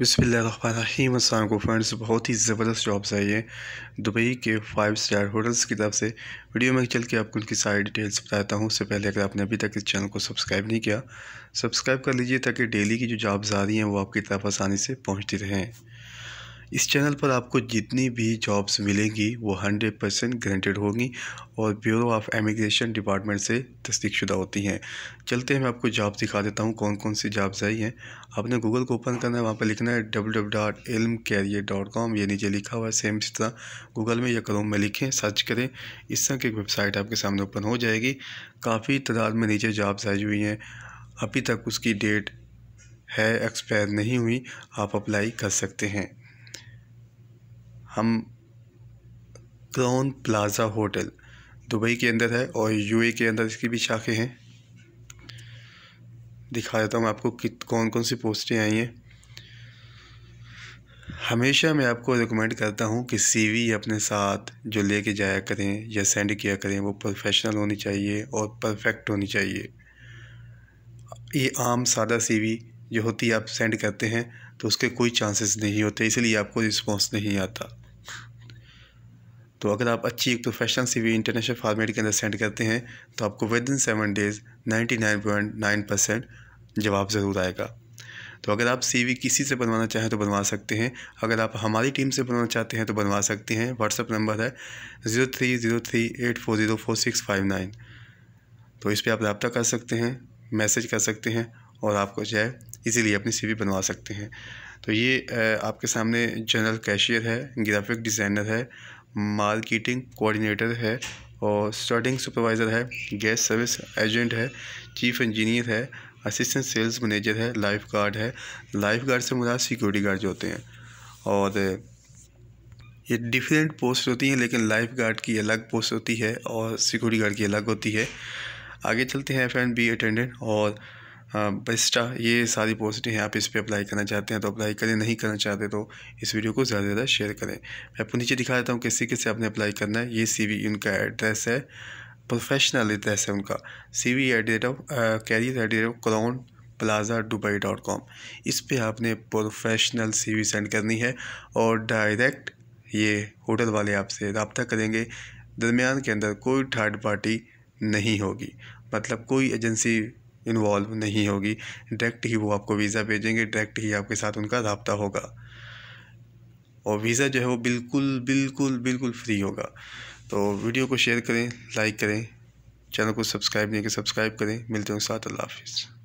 बसमीम को फ्रेंड्स बहुत ही ज़बरदस्त जॉब्स आई है दुबई के फाइव स्टार होटल्स की तरफ से वीडियो में चल के आपको उनकी सारी डिटेल्स बताता हूँ उससे पहले अगर आपने अभी तक इस चैनल को सब्सक्राइब नहीं किया सब्सक्राइब कर लीजिए ताकि डेली की जो जॉब्स आ रही हैं वो आपकी तरफ आसानी से पहुँचती रहें इस चैनल पर आपको जितनी भी जॉब्स मिलेंगी वो हंड्रेड परसेंट ग्रेंटेड होंगी और ब्यूरो ऑफ एमिग्रेशन डिपार्टमेंट से तस्दीकशुदा होती हैं चलते हैं मैं आपको जॉब दिखा देता हूँ कौन कौन सी जॉब्स आई हैं आपने गूगल को ओपन करना है वहाँ पर लिखना है डब्ल्यू डब्ल्यू डॉट इल्म कैरियर डॉट कॉम ये नीचे लिखा हुआ है सेम इस तरह गूगल में या क्रोम में लिखें सर्च करें इस तरह की वेबसाइट आपके सामने ओपन हो जाएगी काफ़ी तादाद में नीचे जॉब्स आई हुई हैं अभी तक उसकी डेट है एक्सपायर नहीं हुई आप अप्लाई कर सकते हैं हम क्राउन प्लाज़ा होटल दुबई के अंदर है और यूए के अंदर इसकी भी शाखें हैं दिखा देता हूँ आपको कित कौन कौन सी पोस्टें आई हैं हमेशा मैं आपको रिकमेंड करता हूँ कि सीवी अपने साथ जो लेके जाया करें या सेंड किया करें वो प्रोफेशनल होनी चाहिए और परफेक्ट होनी चाहिए ये आम सादा सीवी जो होती है आप सेंड करते हैं तो उसके कोई चांसेस नहीं होते इसलिए आपको रिस्पॉन्स नहीं आता तो अगर आप अच्छी एक प्रोफेशनल सीवी इंटरनेशनल फॉर्मेट के अंदर सेंड करते हैं तो आपको within seven days ninety nine point nine percent जवाब ज़रूर आएगा तो अगर आप सीवी किसी से बनवाना चाहें तो बनवा सकते हैं अगर आप हमारी टीम से बनवाना चाहते हैं तो बनवा सकते हैं व्हाट्सअप नंबर है zero three zero three eight four zero four six five nine तो इस पर आप रबता कर सकते हैं मैसेज कर सकते हैं और आपको जो है इजीली अपनी सीवी बनवा सकते हैं तो ये आपके सामने जनरल कैशियर है ग्राफिक डिज़ाइनर है मार्केटिंग कोऑर्डिनेटर है और स्टार्टिंग सुपरवाइज़र है गैस सर्विस एजेंट है चीफ इंजीनियर है असिस्टेंट सेल्स मैनेजर है लाइफ गार्ड है लाइफ गार्ड से मुराद सिक्योरिटी गार्ड जो होते हैं और ये डिफरेंट पोस्ट होती हैं लेकिन लाइफ गार्ड की अलग पोस्ट होती है और सिक्योरिटी गार्ड की अलग होती है आगे चलते हैं एफ एंड बी अटेंडेंट और हाँ, बेस्टा ये सारी पोस्टें हैं आप इस पर अप्लाई करना चाहते हैं तो अप्लाई करें नहीं करना चाहते तो इस वीडियो को ज़्यादा से ज़्यादा शेयर करें मैं आपको नीचे दिखा देता हूँ तरीके से आपने अप्लाई करना है ये सी उनका एड्रेस है प्रोफेशनल एड्रेस है उनका C V at date of career at date of Crown Plaza Dubai dot com इस पर आपने प्रोफेशनल सी सेंड करनी है और डायरेक्ट ये होटल वाले आपसे रबता करेंगे दरमियान के अंदर कोई थर्ड पार्टी नहीं होगी मतलब कोई एजेंसी इन्वॉल्व नहीं होगी डायरेक्ट ही वो आपको वीज़ा भेजेंगे डायरेक्ट ही आपके साथ उनका रबता होगा और वीज़ा जो है वो बिल्कुल बिल्कुल बिल्कुल फ्री होगा तो वीडियो को शेयर करें लाइक करें चैनल को सब्सक्राइब नहीं कर सब्सक्राइब करें मिलते हैं साथ अल्लाह हाफिज़